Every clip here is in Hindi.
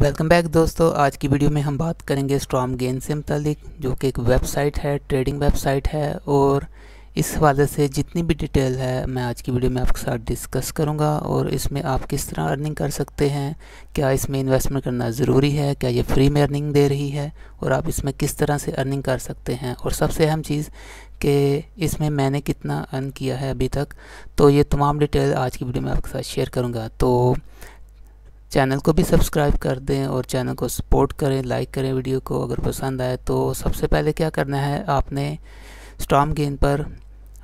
वेलकम बैक दोस्तों आज की वीडियो में हम बात करेंगे स्ट्रॉम गेन से मुतलिक जो कि एक वेबसाइट है ट्रेडिंग वेबसाइट है और इस हवाले से जितनी भी डिटेल है मैं आज की वीडियो में आपके साथ डिस्कस करूंगा और इसमें आप किस तरह अर्निंग कर सकते हैं क्या इसमें इन्वेस्टमेंट करना ज़रूरी है क्या ये फ्री में अर्निंग दे रही है और आप इसमें किस तरह से अर्निंग कर सकते हैं और सबसे अहम चीज़ कि इसमें मैंने कितना अर्न किया है अभी तक तो ये तमाम डिटेल आज की वीडियो में आपके साथ शेयर करूँगा तो चैनल को भी सब्सक्राइब कर दें और चैनल को सपोर्ट करें लाइक करें वीडियो को अगर पसंद आए तो सबसे पहले क्या करना है आपने स्टॉम गेंद पर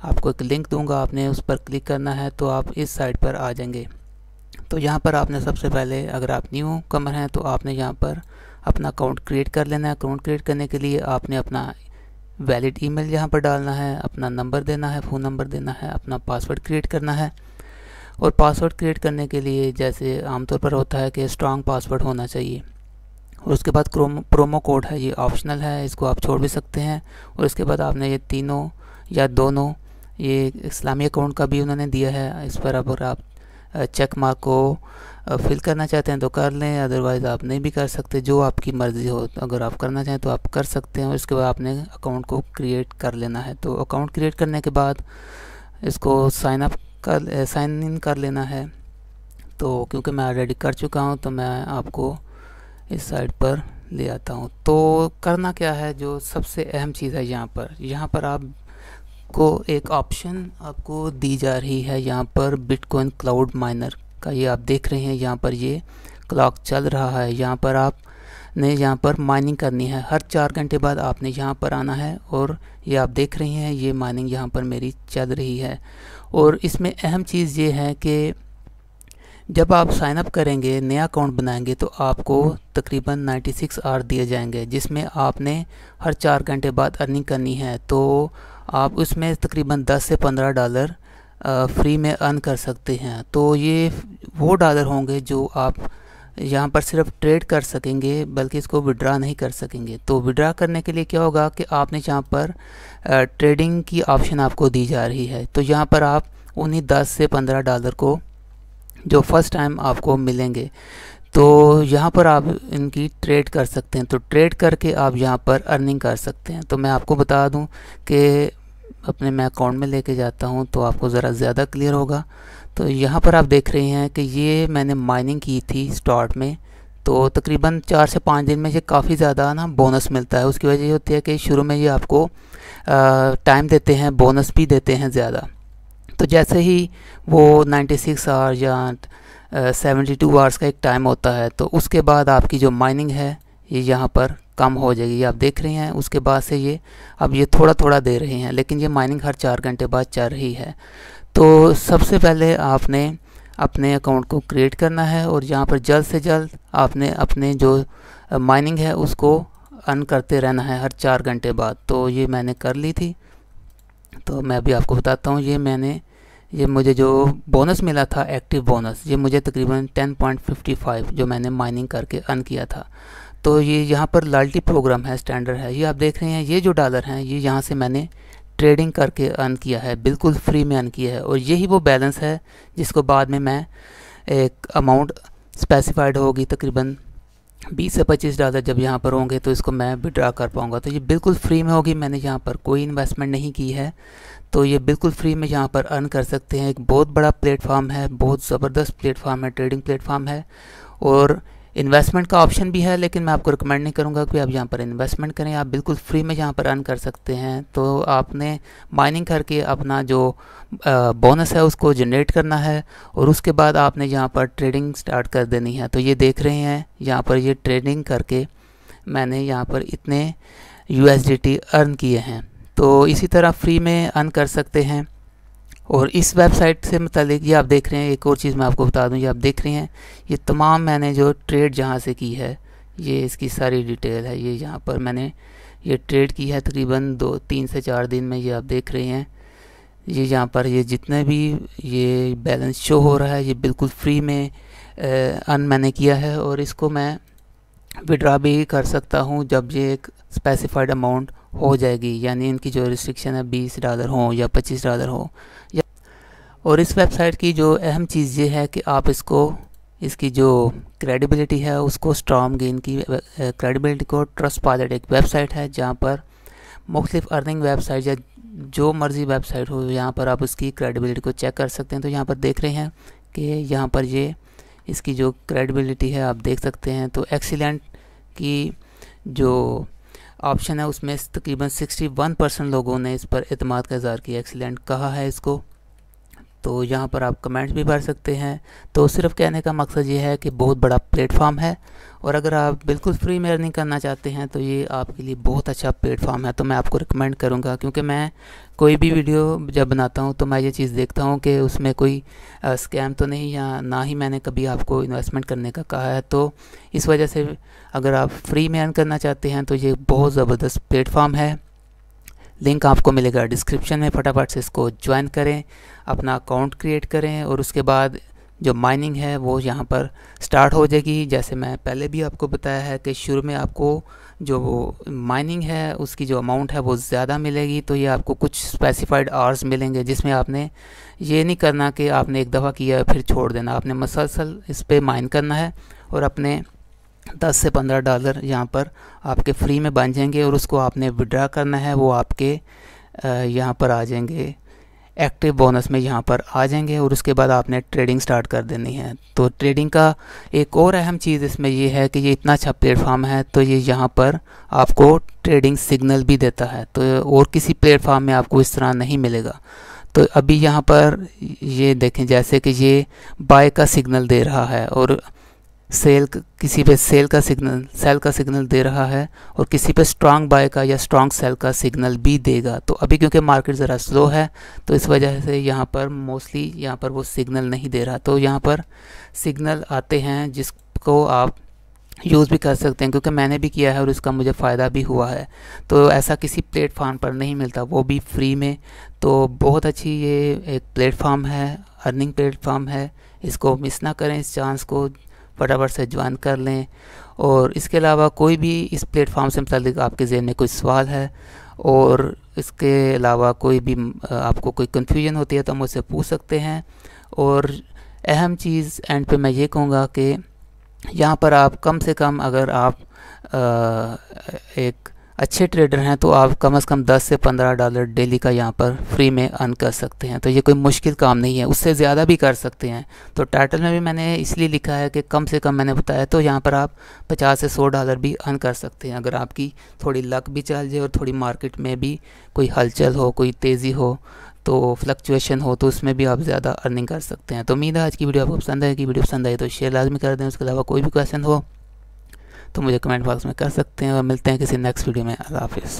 आपको एक लिंक दूंगा आपने उस पर क्लिक करना है तो आप इस साइट पर आ जाएंगे तो यहाँ पर आपने सबसे पहले अगर आप न्यू कमर हैं तो आपने यहाँ पर अपना अकाउंट क्रिएट कर लेना है अकाउंट क्रिएट करने के लिए आपने अपना वैलिड ईमेल यहाँ पर डालना है अपना नंबर देना है फ़ोन नंबर देना है अपना पासवर्ड क्रिएट करना है और पासवर्ड क्रिएट करने के लिए जैसे आमतौर पर होता है कि स्ट्रांग पासवर्ड होना चाहिए और उसके बाद क्रोम प्रोमो कोड है ये ऑप्शनल है इसको आप छोड़ भी सकते हैं और इसके बाद आपने ये तीनों या दोनों ये इस्लामी अकाउंट का भी उन्होंने दिया है इस पर अगर आप चेक मार्क को फिल करना चाहते हैं तो कर लें अदरवाइज़ आप नहीं भी कर सकते जो आपकी मर्ज़ी हो तो अगर आप करना चाहें तो आप कर सकते हैं और इसके बाद आपने अकाउंट को क्रिएट कर लेना है तो अकाउंट क्रिएट करने के बाद इसको साइनअप कर साइन इन कर लेना है तो क्योंकि मैं ऑलरेडी कर चुका हूँ तो मैं आपको इस साइड पर ले आता हूँ तो करना क्या है जो सबसे अहम चीज़ है यहाँ पर यहाँ पर आप को एक ऑप्शन आपको दी जा रही है यहाँ पर बिटकॉइन क्लाउड माइनर का ये आप देख रहे हैं यहाँ पर ये क्लॉक चल रहा है यहाँ पर आप ने यहाँ पर माइनिंग करनी है हर चार घंटे बाद आपने यहाँ पर आना है और ये आप देख रहे हैं ये माइनिंग यहाँ पर मेरी चल रही है और इसमें अहम चीज़ ये है कि जब आप साइन अप करेंगे नया अकाउंट बनाएंगे तो आपको तकरीबन 96 सिक्स आर दिए जाएंगे जिसमें आपने हर चार घंटे बाद अर्निंग करनी है तो आप उसमें तकरीबन 10 से 15 डॉलर फ्री में अर्न कर सकते हैं तो ये वो डॉलर होंगे जो आप यहाँ पर सिर्फ ट्रेड कर सकेंगे बल्कि इसको विड्रा नहीं कर सकेंगे तो विड्रा करने के लिए क्या होगा कि आपने यहाँ पर ट्रेडिंग की ऑप्शन आपको दी जा रही है तो यहाँ पर आप उन्हीं 10 से 15 डॉलर को जो फर्स्ट टाइम आपको मिलेंगे तो यहाँ पर आप इनकी ट्रेड कर सकते हैं तो ट्रेड करके आप यहाँ पर अर्निंग कर सकते हैं तो मैं आपको बता दूँ कि अपने मैं अकाउंट में लेके जाता हूँ तो आपको ज़रा ज़्यादा क्लियर होगा तो यहाँ पर आप देख रहे हैं कि ये मैंने माइनिंग की थी स्टार्ट में तो तकरीबन चार से पाँच दिन में ये काफ़ी ज़्यादा ना बोनस मिलता है उसकी वजह ये होती है कि शुरू में ये आपको टाइम देते हैं बोनस भी देते हैं ज़्यादा तो जैसे ही वो 96 सिक्स आवर या सेवेंटी टू आवर्स का एक टाइम होता है तो उसके बाद आपकी जो माइनिंग है ये यहाँ पर कम हो जाएगी आप देख रहे हैं उसके बाद से ये अब ये थोड़ा थोड़ा दे रहे हैं लेकिन ये माइनिंग हर चार घंटे बाद चल रही है तो सबसे पहले आपने अपने अकाउंट को क्रिएट करना है और यहाँ पर जल्द से जल्द आपने अपने जो माइनिंग है उसको अन करते रहना है हर चार घंटे बाद तो ये मैंने कर ली थी तो मैं अभी आपको बताता हूँ ये मैंने ये मुझे जो बोनस मिला था एक्टिव बोनस ये मुझे तकरीबन 10.55 जो मैंने माइनिंग करके अन किया था तो ये यहाँ पर लाल्टी प्रोग्राम है स्टैंडर्ड है ये आप देख रहे हैं ये जो डॉलर हैं ये यहाँ से मैंने ट्रेडिंग करके अर्न किया है बिल्कुल फ्री में अर्न किया है और यही वो बैलेंस है जिसको बाद में मैं एक अमाउंट स्पेसिफाइड होगी तकरीबन 20 से 25 डॉलर जब यहाँ पर होंगे तो इसको मैं विड्रा कर पाऊँगा तो ये बिल्कुल फ्री में होगी मैंने यहाँ पर कोई इन्वेस्टमेंट नहीं की है तो ये बिल्कुल फ्री में यहाँ पर अर्न कर सकते हैं एक बहुत बड़ा प्लेटफार्म है बहुत ज़बरदस्त प्लेटफार्म है ट्रेडिंग प्लेटफार्म है और इन्वेस्टमेंट का ऑप्शन भी है लेकिन मैं आपको रिकमेंड नहीं करूँगा कि आप यहाँ पर इन्वेस्टमेंट करें आप बिल्कुल फ्री में यहाँ पर अर्न कर सकते हैं तो आपने माइनिंग करके अपना जो बोनस है उसको जनरेट करना है और उसके बाद आपने यहाँ पर ट्रेडिंग स्टार्ट कर देनी है तो ये देख रहे हैं यहाँ पर ये ट्रेडिंग करके मैंने यहाँ पर इतने यू अर्न किए हैं तो इसी तरह फ्री में अर्न कर सकते हैं और इस वेबसाइट से मतलब ये आप देख रहे हैं एक और चीज़ मैं आपको बता दूं ये आप देख रहे हैं ये तमाम मैंने जो ट्रेड जहाँ से की है ये इसकी सारी डिटेल है ये यहाँ पर मैंने ये ट्रेड की है तकरीबन दो तीन से चार दिन में ये आप देख रहे हैं ये यहाँ पर ये जितने भी ये बैलेंस शो हो रहा है ये बिल्कुल फ्री में अन मैंने किया है और इसको मैं विड्रा भी कर सकता हूँ जब ये एक स्पेसिफाइड अमाउंट हो जाएगी यानी इनकी जो रिस्ट्रिक्शन है बीस डॉलर हो या पच्चीस डॉलर हो या और इस वेबसाइट की जो अहम चीज़ ये है कि आप इसको इसकी जो क्रेडिबिलिटी है उसको स्ट्रॉम गेन की क्रेडिबिलिटी को ट्रस्ट पायलट एक वेबसाइट है जहाँ पर मुख्तफ अर्निंग वेबसाइट या जो मर्ज़ी वेबसाइट हो यहाँ पर आप उसकी क्रेडिबिलिटी को चेक कर सकते हैं तो यहाँ पर देख रहे हैं कि यहाँ पर ये इसकी जो क्रेडिबिलिटी है आप देख सकते हैं तो एक्सीलेंट की जो ऑप्शन है उसमें तकरीबन 61 परसेंट लोगों ने इस पर अतमाद का इजहार किया एक्सीलेंट कहा है इसको तो यहाँ पर आप कमेंट्स भी भर सकते हैं तो सिर्फ कहने का मकसद ये है कि बहुत बड़ा प्लेटफॉर्म है और अगर आप बिल्कुल फ्री में अर्निंग करना चाहते हैं तो ये आपके लिए बहुत अच्छा प्लेटफॉर्म है तो मैं आपको रिकमेंड करूँगा क्योंकि मैं कोई भी वीडियो जब बनाता हूँ तो मैं ये चीज़ देखता हूँ कि उसमें कोई स्कैम तो नहीं या ना ही मैंने कभी आपको इन्वेस्टमेंट करने का कहा है तो इस वजह से अगर आप फ्री में अर्न करना चाहते हैं तो ये बहुत ज़बरदस्त प्लेटफॉर्म है लिंक आपको मिलेगा डिस्क्रिप्शन में फटाफट से इसको ज्वाइन करें अपना अकाउंट क्रिएट करें और उसके बाद जो माइनिंग है वो यहाँ पर स्टार्ट हो जाएगी जैसे मैं पहले भी आपको बताया है कि शुरू में आपको जो माइनिंग है उसकी जो अमाउंट है वो ज़्यादा मिलेगी तो ये आपको कुछ स्पेसिफाइड आवर्स मिलेंगे जिसमें आपने ये नहीं करना कि आपने एक दफ़ा किया फिर छोड़ देना आपने मसलसल इस पर माइन करना है और अपने दस से पंद्रह डॉलर यहाँ पर आपके फ्री में बन जाएंगे और उसको आपने विड्रा करना है वो आपके यहाँ पर आ जाएंगे एक्टिव बोनस में यहाँ पर आ जाएंगे और उसके बाद आपने ट्रेडिंग स्टार्ट कर देनी है तो ट्रेडिंग का एक और अहम चीज़ इसमें ये है कि ये इतना अच्छा प्लेटफार्म है तो ये यहाँ पर आपको ट्रेडिंग सिग्नल भी देता है तो और किसी प्लेटफार्म में आपको इस तरह नहीं मिलेगा तो अभी यहाँ पर ये देखें जैसे कि ये बाय का सिग्नल दे रहा है और सेल किसी पे सेल का सिग्नल सेल का सिग्नल दे रहा है और किसी पे स्ट्रांग बाय का या स्ट्रांग सेल का सिग्नल भी देगा तो अभी क्योंकि मार्केट ज़रा स्लो है तो इस वजह से यहाँ पर मोस्टली यहाँ पर वो सिग्नल नहीं दे रहा तो यहाँ पर सिग्नल आते हैं जिसको आप यूज़ भी कर सकते हैं क्योंकि मैंने भी किया है और इसका मुझे फ़ायदा भी हुआ है तो ऐसा किसी प्लेटफार्म पर नहीं मिलता वो भी फ्री में तो बहुत अच्छी ये एक प्लेटफार्म है अर्निंग प्लेटफार्म है इसको मिस ना करें इस चांस को फटाफट से ज्वाइन कर लें और इसके अलावा कोई भी इस प्लेटफॉर्म से मतलब आपके जहन में कोई सवाल है और इसके अलावा कोई भी आपको कोई कन्फ्यूजन होती है तो हम उससे पूछ सकते हैं और अहम चीज़ एंड पे मैं ये कहूँगा कि यहाँ पर आप कम से कम अगर आप आ, एक अच्छे ट्रेडर हैं तो आप कम से कम 10 से 15 डॉलर डेली का यहाँ पर फ्री में अर्न कर सकते हैं तो ये कोई मुश्किल काम नहीं है उससे ज़्यादा भी कर सकते हैं तो टाइटल में भी मैंने इसलिए लिखा है कि कम से कम मैंने बताया तो यहाँ पर आप 50 से 100 डॉलर भी अर्न कर सकते हैं अगर आपकी थोड़ी लक भी चल जाए और थोड़ी मार्केट में भी कोई हलचल हो कोई तेज़ी हो तो फ्लक्चुएशन हो तो उसमें भी आप ज़्यादा अर्निंग कर सकते हैं तो उम्मीद है आज की वीडियो आपको पसंद आएगी वीडियो पसंद आई तो शेयर लाजमी कर दें उसके अलावा कोई भी क्वेश्चन हो तो मुझे कमेंट बॉक्स में कर सकते हैं और मिलते हैं किसी नेक्स्ट वीडियो में अल्लाह हाफिज़